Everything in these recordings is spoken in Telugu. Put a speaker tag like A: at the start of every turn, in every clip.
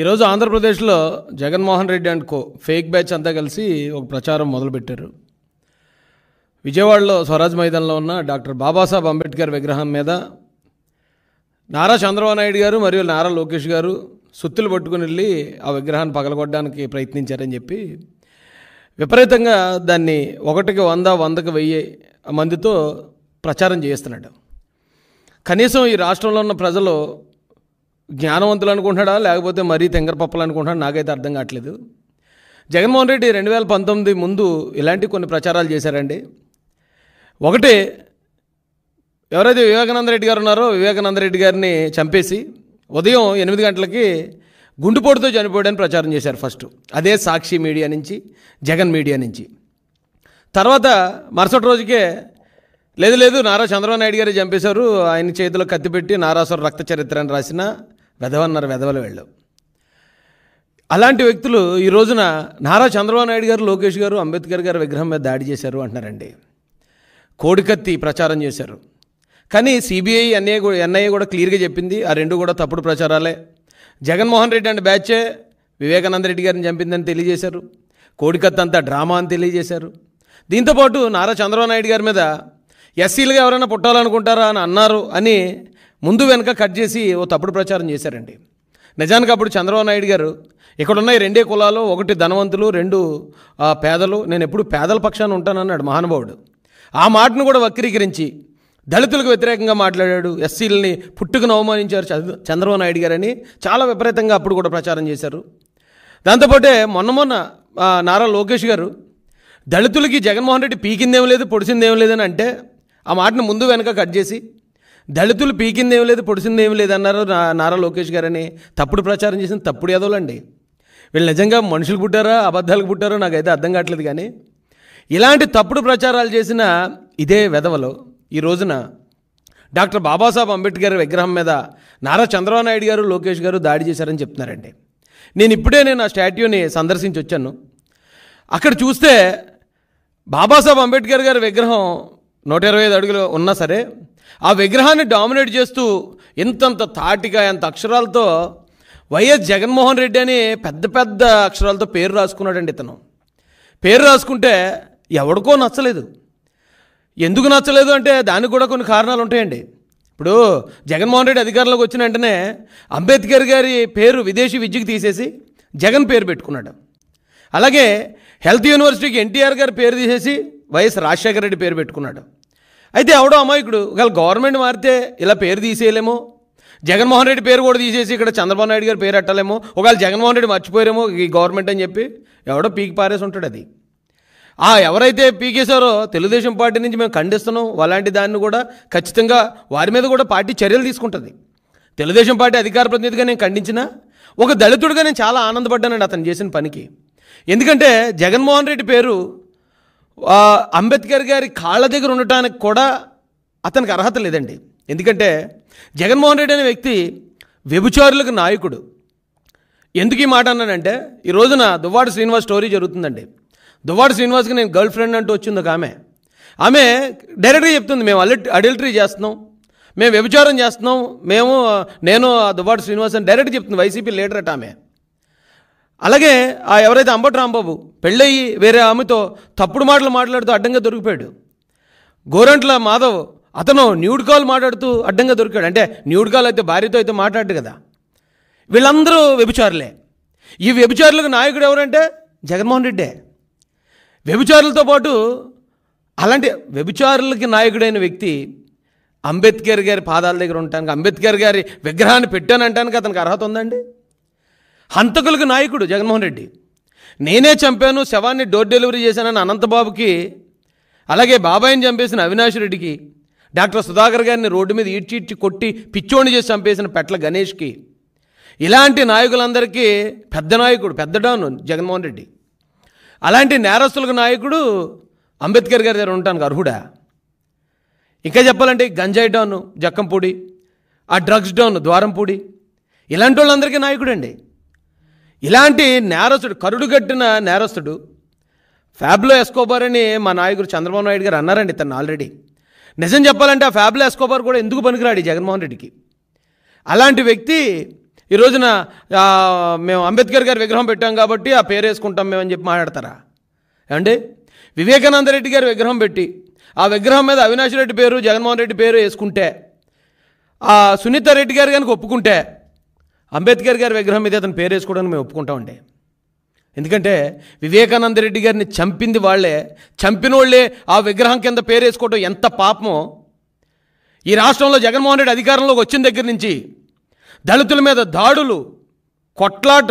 A: ఈరోజు ఆంధ్రప్రదేశ్లో Jaganmohan Reddy and co fake batch అంతా కలిసి ఒక ప్రచారం మొదలుపెట్టారు విజయవాడలో స్వరాజ్ మైదానంలో ఉన్న డాక్టర్ బాబాసాహెబ్ అంబేద్కర్ విగ్రహం మీద నారా చంద్రబాబు నాయుడు గారు మరియు నారా లోకేష్ గారు సుత్తులు పట్టుకుని వెళ్ళి ఆ విగ్రహాన్ని పగలగొట్టడానికి ప్రయత్నించారని చెప్పి విపరీతంగా దాన్ని ఒకటికి వంద వందకి వెయ్యి మందితో ప్రచారం చేస్తున్నాడు కనీసం ఈ రాష్ట్రంలో ఉన్న ప్రజలు జ్ఞానవంతులు అనుకుంటున్నాడా లేకపోతే మరీ తెంగరపప్పలు అనుకుంటున్నాడు నాకైతే అర్థం కావట్లేదు జగన్మోహన్ రెడ్డి రెండు వేల పంతొమ్మిది ముందు ఇలాంటి కొన్ని ప్రచారాలు చేశారండి ఒకటి ఎవరైతే వివేకానంద రెడ్డి గారు ఉన్నారో వివేకానంద రెడ్డి గారిని చంపేసి ఉదయం ఎనిమిది గంటలకి గుండుపోటుతో చనిపోయాడని ప్రచారం చేశారు ఫస్ట్ అదే సాక్షి మీడియా నుంచి జగన్ మీడియా నుంచి తర్వాత మరుసటి రోజుకే లేదు లేదు నారా చంద్రబాబు నాయుడు గారు చంపేశారు ఆయన చేతిలో కత్తిపెట్టి నారాసుర రక్త చరిత్ర అని రాసిన వెదవన్నారు వెదవలు వెళ్ళు అలాంటి వ్యక్తులు ఈ రోజున నారా చంద్రబాబు నాయుడు గారు లోకేష్ గారు అంబేద్కర్ గారు విగ్రహం మీద దాడి చేశారు అంటున్నారండి కోడికత్తి ప్రచారం చేశారు కానీ సిబిఐ ఎన్ఐఏ కూడా ఎన్ఐఏ కూడా క్లియర్గా చెప్పింది ఆ రెండు కూడా తప్పుడు ప్రచారాలే జగన్మోహన్ రెడ్డి అండ్ బ్యాచే వివేకానంద రెడ్డి గారిని చంపిందని తెలియజేశారు కోడికత్తి అంతా డ్రామా అని తెలియజేశారు దీంతోపాటు నారా చంద్రబాబు నాయుడు గారి మీద ఎస్సీలుగా ఎవరైనా పుట్టాలనుకుంటారా అని అన్నారు అని ముందు వెనక కట్ చేసి ఓ తప్పుడు ప్రచారం చేశారండి నిజానికి అప్పుడు చంద్రబాబు నాయుడు గారు ఇక్కడ ఉన్నాయి రెండే కులాలు ఒకటి ధనవంతులు రెండు పేదలు నేను ఎప్పుడు పేదల పక్షాన ఉంటానన్నాడు మహానుభావుడు ఆ మాటను కూడా వక్రీకరించి దళితులకు వ్యతిరేకంగా మాట్లాడాడు ఎస్సీలని పుట్టుకుని అవమానించారు చంద్రబాబు నాయుడు గారని చాలా విపరీతంగా అప్పుడు కూడా ప్రచారం చేశారు దాంతోపాటే మొన్న మొన్న నారా లోకేష్ గారు దళితులకి జగన్మోహన్ రెడ్డి పీకిందేం లేదు పొడిసిందేం లేదని అంటే ఆ మాటను ముందు వెనక కట్ చేసి దళితులు పీకిందేం లేదు పొడిసిందేం లేదు అన్నారు నారా లోకేష్ గారని తప్పుడు ప్రచారం చేసిన తప్పుడు యాదవులండి వీళ్ళు నిజంగా మనుషులు పుట్టారా అబద్ధాలకు పుట్టారో నాకైతే అర్థం కావట్లేదు కానీ ఇలాంటి తప్పుడు ప్రచారాలు చేసిన ఇదే వెధవలు ఈ రోజున డాక్టర్ బాబాసాహెబ్ అంబేద్కర్ విగ్రహం మీద నారా చంద్రబాబు నాయుడు గారు లోకేష్ గారు దాడి చేశారని చెప్తున్నారండి నేను ఇప్పుడే నేను ఆ స్టాట్యూని సందర్శించి వచ్చాను అక్కడ చూస్తే బాబాసాహెబ్ అంబేద్కర్ గారి విగ్రహం నూట ఇరవై ఐదు అడుగులు ఉన్నా సరే ఆ విగ్రహాన్ని డామినేట్ చేస్తూ ఇంతంత తాటిగా ఎంత అక్షరాలతో వైఎస్ జగన్మోహన్ రెడ్డి అని పెద్ద పెద్ద అక్షరాలతో పేరు రాసుకున్నాడండి ఇతను పేరు రాసుకుంటే ఎవడికో నచ్చలేదు ఎందుకు నచ్చలేదు అంటే దానికి కూడా కొన్ని కారణాలు ఉంటాయండి ఇప్పుడు జగన్మోహన్ రెడ్డి అధికారంలోకి వచ్చిన వెంటనే అంబేద్కర్ గారి పేరు విదేశీ విద్యకు తీసేసి జగన్ పేరు పెట్టుకున్నాడు అలాగే హెల్త్ యూనివర్సిటీకి ఎన్టీఆర్ గారి పేరు తీసేసి వైఎస్ రాజశేఖర రెడ్డి పేరు పెట్టుకున్నాడు అయితే ఎవడో అమాయకుడు ఒకవేళ గవర్నమెంట్ మారితే ఇలా పేరు తీసేయలేమో జగన్మోహన్ రెడ్డి పేరు కూడా తీసేసి ఇక్కడ చంద్రబాబు నాయుడు గారి పేరు అట్టలేమో ఒకవేళ జగన్మోహన్ రెడ్డి మర్చిపోయారేమో ఈ గవర్నమెంట్ అని చెప్పి ఎవడో పీకి పారేసి ఉంటాడు అది ఆ ఎవరైతే పీకేశారో తెలుగుదేశం పార్టీ నుంచి మేము ఖండిస్తున్నాం అలాంటి దాన్ని కూడా ఖచ్చితంగా వారి మీద కూడా పార్టీ చర్యలు తీసుకుంటుంది తెలుగుదేశం పార్టీ అధికార ప్రతినిధిగా నేను ఖండించిన ఒక దళితుడిగా నేను చాలా ఆనందపడ్డానండి అతను చేసిన పనికి ఎందుకంటే జగన్మోహన్ రెడ్డి పేరు అంబేద్కర్ గారి కాళ్ళ దగ్గర ఉండటానికి కూడా అతనికి అర్హత లేదండి ఎందుకంటే జగన్మోహన్ రెడ్డి అనే వ్యక్తి వ్యభిచారులకు నాయకుడు ఎందుకు ఈ మాట అన్నానంటే ఈ రోజున దువ్వాడ శ్రీనివాస్ స్టోరీ జరుగుతుందండి దువ్వాడ శ్రీనివాస్కి నేను గర్ల్ ఫ్రెండ్ అంటూ వచ్చింది ఒక ఆమె ఆమె డైరెక్ట్గా చెప్తుంది మేము అడల్ట్ అడల్టరీ చేస్తున్నాం మేము వ్యభిచారం చేస్తున్నాం మేము నేను దువ్వాడ శ్రీనివాస్ అని డైరెక్ట్ చెప్తుంది వైసీపీ లీడర్ అట ఆమె అలాగే ఆ ఎవరైతే అంబటి రాంబాబు పెళ్ళయి వేరే ఆమెతో తప్పుడు మాటలు మాట్లాడుతూ అడ్డంగా దొరికిపోయాడు గోరంట్ల మాధవ్ అతను న్యూడ్ కాల్ మాట్లాడుతూ అడ్డంగా దొరికాడు అంటే న్యూడ్ కాల్ అయితే భార్యతో అయితే మాట్లాడు కదా వీళ్ళందరూ వ్యభిచారులే ఈ వ్యభిచారులకు నాయకుడు ఎవరంటే జగన్మోహన్ రెడ్డే వ్యభిచారులతో పాటు అలాంటి వ్యభిచారులకి నాయకుడైన వ్యక్తి అంబేద్కర్ గారి పాదాల దగ్గర ఉండటానికి అంబేద్కర్ గారి విగ్రహాన్ని పెట్టానంటానికి అతనికి అర్హత ఉందండి హంతకులకు నాయకుడు జగన్మోహన్ రెడ్డి నేనే చంపాను శవాన్ని డోర్ డెలివరీ చేశానని అనంతబాబుకి అలాగే బాబాయిని చంపేసిన అవినాష్ రెడ్డికి డాక్టర్ సుధాకర్ గారిని రోడ్డు మీద ఇడ్చి కొట్టి పిచ్చోండి చేసి చంపేసిన పెట్ల గణేష్కి ఇలాంటి నాయకులందరికీ పెద్ద నాయకుడు పెద్ద డౌన్ జగన్మోహన్ రెడ్డి అలాంటి నేరస్తులకు నాయకుడు అంబేద్కర్ గారి దగ్గర ఉంటాను అర్హుడా ఇంకా చెప్పాలంటే గంజాయి డౌన్ జక్కంపూడి ఆ డ్రగ్స్ డౌన్ ద్వారంపూడి ఇలాంటి వాళ్ళందరికీ నాయకుడండి ఇలాంటి నేరస్తుడు కరుడుగట్టిన నేరస్తుడు ఫ్యాబ్లో ఎస్కోబార్ అని మా నాయకుడు చంద్రబాబు నాయుడు గారు అన్నారండి తను ఆల్రెడీ నిజం చెప్పాలంటే ఆ ఫ్యాబ్లో ఎస్కోబార్ కూడా ఎందుకు పనికిరాడు జగన్మోహన్ రెడ్డికి అలాంటి వ్యక్తి ఈ రోజున మేము అంబేద్కర్ గారి విగ్రహం పెట్టాం కాబట్టి ఆ పేరు వేసుకుంటాం మేమని చెప్పి మాట్లాడతారా అండి వివేకానంద రెడ్డి గారు విగ్రహం పెట్టి ఆ విగ్రహం మీద అవినాష్ రెడ్డి పేరు జగన్మోహన్ రెడ్డి పేరు వేసుకుంటే ఆ సునీత రెడ్డి గారు కనుక ఒప్పుకుంటే అంబేద్కర్ గారి విగ్రహం మీద అతను పేరేసుకోవడానికి మేము ఒప్పుకుంటామండి ఎందుకంటే వివేకానంద రెడ్డి గారిని చంపింది వాళ్లే చంపినోళ్లే ఆ విగ్రహం కింద పేరేసుకోవడం ఎంత పాపమో ఈ రాష్ట్రంలో జగన్మోహన్ రెడ్డి అధికారంలోకి వచ్చిన దగ్గర నుంచి దళితుల మీద దాడులు కొట్లాట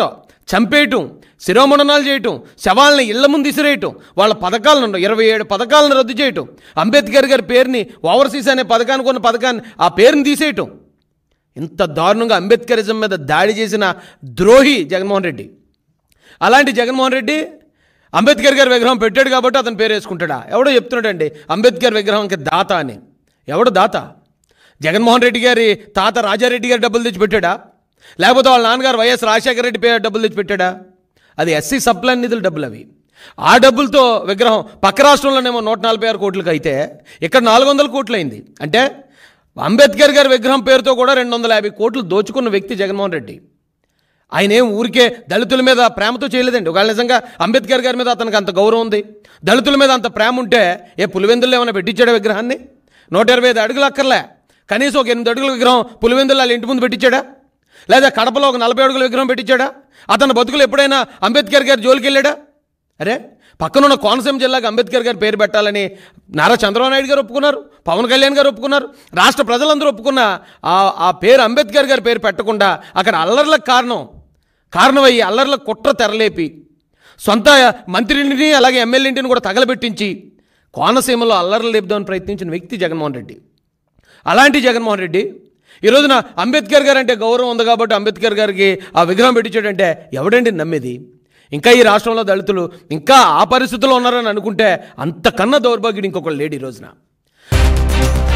A: చంపేయటం శిరోమణనాలు చేయటం శవాలని ఇళ్ల ముందు ఇసిరేయటం వాళ్ళ పథకాలను ఇరవై ఏడు పథకాలను రద్దు చేయటం అంబేద్కర్ గారి పేరుని ఓవర్సీస్ అనే పథకానికి ఉన్న పథకాన్ని ఆ పేరుని తీసేయటం ఇంత దారుణంగా అంబేద్కరిజం మీద దాడి చేసిన ద్రోహి జగన్మోహన్ రెడ్డి అలాంటి జగన్మోహన్ రెడ్డి అంబేద్కర్ గారి విగ్రహం పెట్టాడు కాబట్టి అతను పేరు వేసుకుంటాడా ఎవడో చెప్తున్నాడండి అంబేద్కర్ విగ్రహంకి దాత అని ఎవడు దాత జగన్మోహన్ రెడ్డి గారి తాత రాజారెడ్డి గారు డబ్బులు తెచ్చి పెట్టాడా లేకపోతే వాళ్ళ నాన్నగారు వైఎస్ రాజశేఖర రెడ్డి పేరు డబ్బులు తెచ్చి పెట్టాడా అది ఎస్సీ సప్లైన్ నిధులు డబ్బులు అవి ఆ డబ్బులతో విగ్రహం పక్క రాష్ట్రంలోనేమో నూట నలభై ఆరు కోట్లకి అయితే ఇక్కడ నాలుగు వందల కోట్లు అయింది అంటే అంబేద్కర్ గారి విగ్రహం పేరుతో కూడా రెండు వందల యాభై కోట్లు దోచుకున్న వ్యక్తి జగన్మోహన్ రెడ్డి ఆయన ఏం ఊరికే దళితుల మీద ప్రేమతో చేయలేదండి ఒకవేళ నిజంగా అంబేద్కర్ గారి మీద అతనికి అంత గౌరవం ఉంది దళితుల మీద అంత ప్రేమ ఉంటే ఏ పులివెందులు ఏమైనా పెట్టించాడు విగ్రహాన్ని నూట ఇరవై ఐదు అడుగులు అక్కర్లే కనీసం ఒక ఎనిమిది అడుగుల విగ్రహం పులివెందులు వాళ్ళ ఇంటి ముందు పెట్టించాడా లేదా కడపలో ఒక నలభై అడుగుల విగ్రహం పెట్టించాడా అతని బతుకులు ఎప్పుడైనా అంబేద్కర్ గారి జోలికి వెళ్ళాడా అరే పక్కనున్న కోనసీమ జిల్లాకు అంబేద్కర్ గారి పేరు పెట్టాలని నారా చంద్రబాబు నాయుడు గారు ఒప్పుకున్నారు పవన్ కళ్యాణ్ గారు ఒప్పుకున్నారు రాష్ట్ర ప్రజలందరూ ఒప్పుకున్న ఆ ఆ పేరు అంబేద్కర్ గారి పేరు పెట్టకుండా అక్కడ అల్లర్లకు కారణం కారణమయ్యి అల్లర్ల కుట్ర తెరలేపి సొంత మంత్రిని అలాగే ఎమ్మెల్యేంటిని కూడా తగలబెట్టించి కోనసీమలో అల్లర్లు లేపుదామని ప్రయత్నించిన వ్యక్తి జగన్మోహన్ రెడ్డి అలాంటి జగన్మోహన్ రెడ్డి ఈ రోజున అంబేద్కర్ గారు అంటే గౌరవం ఉంది కాబట్టి అంబేద్కర్ గారికి ఆ విగ్రహం పెట్టించాడంటే ఎవడండి నమ్మేది ఇంకా ఈ రాష్ట్రంలో దళితులు ఇంకా ఆ పరిస్థితుల్లో ఉన్నారని అనుకుంటే అంతకన్నా దౌర్భాగ్యుడు ఇంకొకళ్ళు లేడు ఈ రోజున